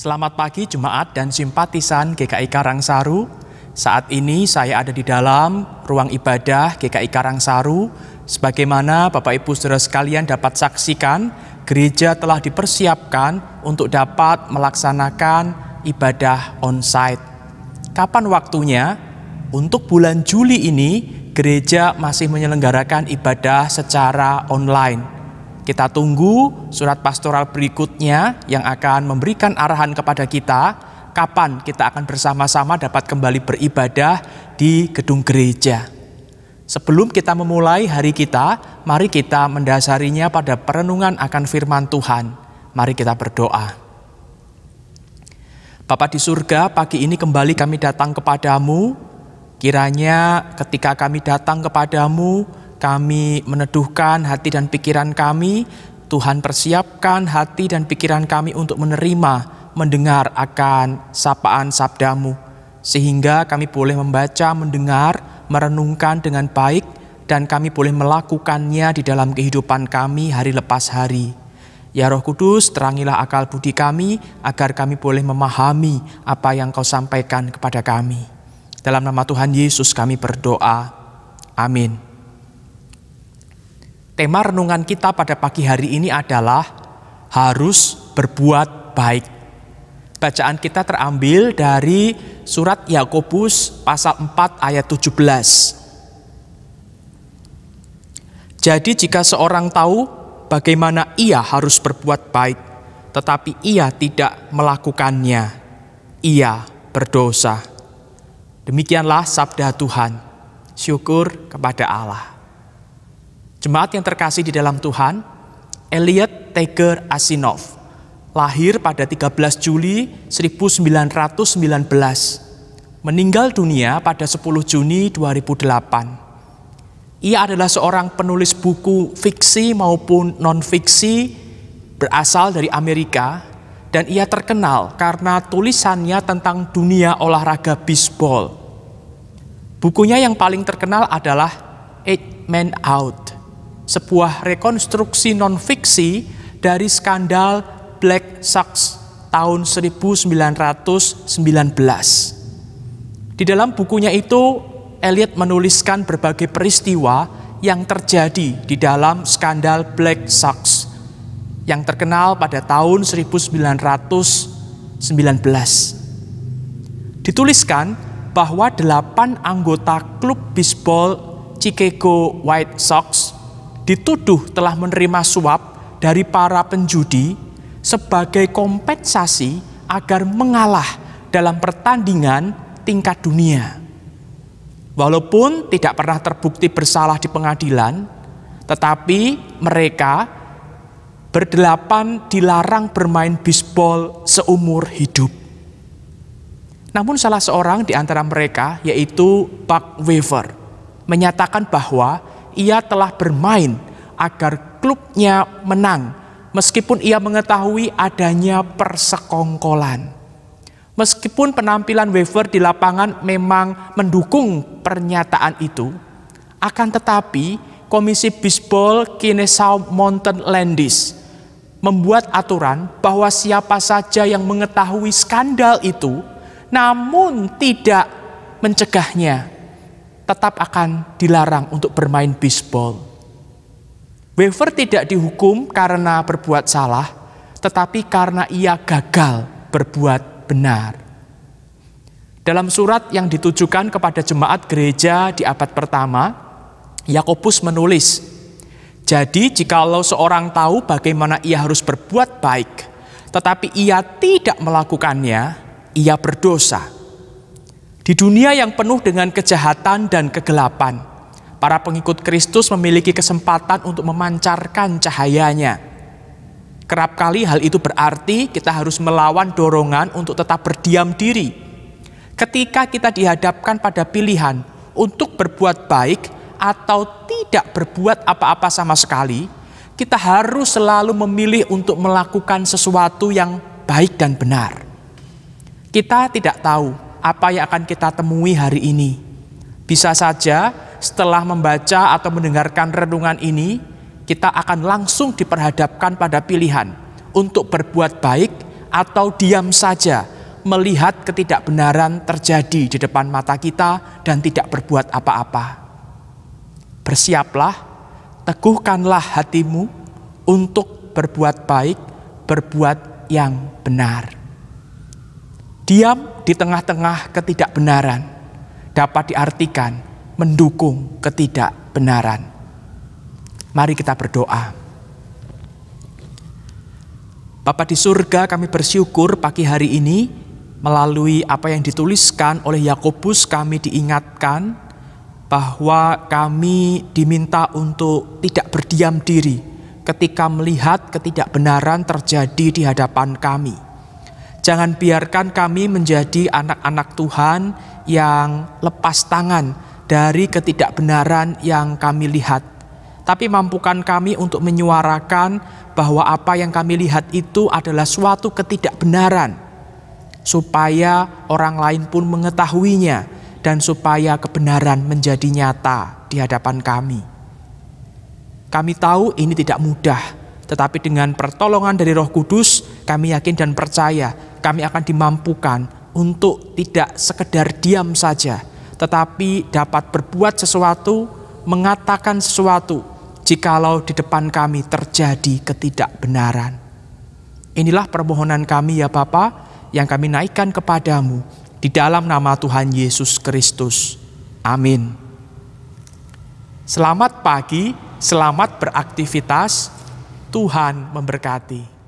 Selamat pagi jemaat dan simpatisan GKI Karangsaru. Saat ini saya ada di dalam ruang ibadah GKI Karangsaru. Sebagaimana Bapak Ibu Saudara sekalian dapat saksikan, gereja telah dipersiapkan untuk dapat melaksanakan ibadah on-site. Kapan waktunya? Untuk bulan Juli ini gereja masih menyelenggarakan ibadah secara online. Kita tunggu surat pastoral berikutnya yang akan memberikan arahan kepada kita kapan kita akan bersama-sama dapat kembali beribadah di gedung gereja. Sebelum kita memulai hari kita, mari kita mendasarinya pada perenungan akan firman Tuhan. Mari kita berdoa. Bapa di surga, pagi ini kembali kami datang kepadamu. Kiranya ketika kami datang kepadamu, kami meneduhkan hati dan pikiran kami, Tuhan persiapkan hati dan pikiran kami untuk menerima, mendengar akan sapaan sabdamu. Sehingga kami boleh membaca, mendengar, merenungkan dengan baik, dan kami boleh melakukannya di dalam kehidupan kami hari lepas hari. Ya Roh Kudus, terangilah akal budi kami, agar kami boleh memahami apa yang kau sampaikan kepada kami. Dalam nama Tuhan Yesus kami berdoa. Amin. Tema renungan kita pada pagi hari ini adalah harus berbuat baik. Bacaan kita terambil dari surat Yakobus pasal 4 ayat 17. Jadi jika seorang tahu bagaimana ia harus berbuat baik, tetapi ia tidak melakukannya, ia berdosa. Demikianlah sabda Tuhan. Syukur kepada Allah. Jemaat yang terkasih di dalam Tuhan, Elliot Tiger Asinov lahir pada 13 Juli 1919, meninggal dunia pada 10 Juni 2008. Ia adalah seorang penulis buku fiksi maupun non-fiksi berasal dari Amerika dan ia terkenal karena tulisannya tentang dunia olahraga bisbol. Bukunya yang paling terkenal adalah Eight Men Out sebuah rekonstruksi non-fiksi dari skandal Black Sachs tahun 1919. Di dalam bukunya itu, Elliot menuliskan berbagai peristiwa yang terjadi di dalam skandal Black Sachs yang terkenal pada tahun 1919. Dituliskan bahwa delapan anggota klub bisbol Chicago White Sox dituduh telah menerima suap dari para penjudi sebagai kompensasi agar mengalah dalam pertandingan tingkat dunia. Walaupun tidak pernah terbukti bersalah di pengadilan, tetapi mereka berdelapan dilarang bermain bisbol seumur hidup. Namun salah seorang di antara mereka yaitu Buck Weaver menyatakan bahwa ia telah bermain agar klubnya menang, meskipun ia mengetahui adanya persekongkolan. Meskipun penampilan Weaver di lapangan memang mendukung pernyataan itu, akan tetapi Komisi Bisbol Kinesau Mountain Landis membuat aturan bahwa siapa saja yang mengetahui skandal itu namun tidak mencegahnya tetap akan dilarang untuk bermain bisbol. Wafer tidak dihukum karena berbuat salah, tetapi karena ia gagal berbuat benar. Dalam surat yang ditujukan kepada jemaat gereja di abad pertama, Yakobus menulis, "Jadi, jikalau seorang tahu bagaimana ia harus berbuat baik, tetapi ia tidak melakukannya, ia berdosa." Di dunia yang penuh dengan kejahatan dan kegelapan, para pengikut Kristus memiliki kesempatan untuk memancarkan cahayanya. Kerap kali hal itu berarti kita harus melawan dorongan untuk tetap berdiam diri. Ketika kita dihadapkan pada pilihan untuk berbuat baik atau tidak berbuat apa-apa sama sekali, kita harus selalu memilih untuk melakukan sesuatu yang baik dan benar. Kita tidak tahu apa yang akan kita temui hari ini. Bisa saja setelah membaca atau mendengarkan renungan ini, kita akan langsung diperhadapkan pada pilihan untuk berbuat baik atau diam saja melihat ketidakbenaran terjadi di depan mata kita dan tidak berbuat apa-apa. Bersiaplah, teguhkanlah hatimu untuk berbuat baik, berbuat yang benar. Diam di tengah-tengah ketidakbenaran dapat diartikan mendukung ketidakbenaran. Mari kita berdoa. Bapak di surga, kami bersyukur pagi hari ini melalui apa yang dituliskan oleh Yakobus kami diingatkan bahwa kami diminta untuk tidak berdiam diri ketika melihat ketidakbenaran terjadi di hadapan kami Jangan biarkan kami menjadi anak-anak Tuhan yang lepas tangan dari ketidakbenaran yang kami lihat. Tapi mampukan kami untuk menyuarakan bahwa apa yang kami lihat itu adalah suatu ketidakbenaran, supaya orang lain pun mengetahuinya dan supaya kebenaran menjadi nyata di hadapan kami. Kami tahu ini tidak mudah, tetapi dengan pertolongan dari Roh Kudus, kami yakin dan percaya kami akan dimampukan untuk tidak sekedar diam saja, tetapi dapat berbuat sesuatu, mengatakan sesuatu, jikalau di depan kami terjadi ketidakbenaran. Inilah permohonan kami ya Bapa yang kami naikkan kepadamu di dalam nama Tuhan Yesus Kristus. Amin. Selamat pagi, selamat beraktivitas. Tuhan memberkati.